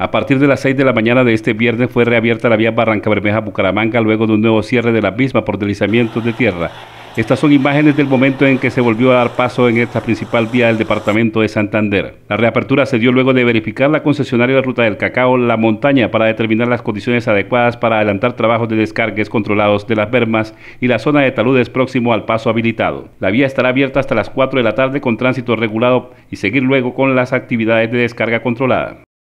A partir de las 6 de la mañana de este viernes fue reabierta la vía Barranca Bermeja-Bucaramanga luego de un nuevo cierre de la misma por deslizamientos de tierra. Estas son imágenes del momento en que se volvió a dar paso en esta principal vía del departamento de Santander. La reapertura se dio luego de verificar la concesionaria de Ruta del Cacao, La Montaña, para determinar las condiciones adecuadas para adelantar trabajos de descargues controlados de las bermas y la zona de taludes próximo al paso habilitado. La vía estará abierta hasta las 4 de la tarde con tránsito regulado y seguir luego con las actividades de descarga controlada.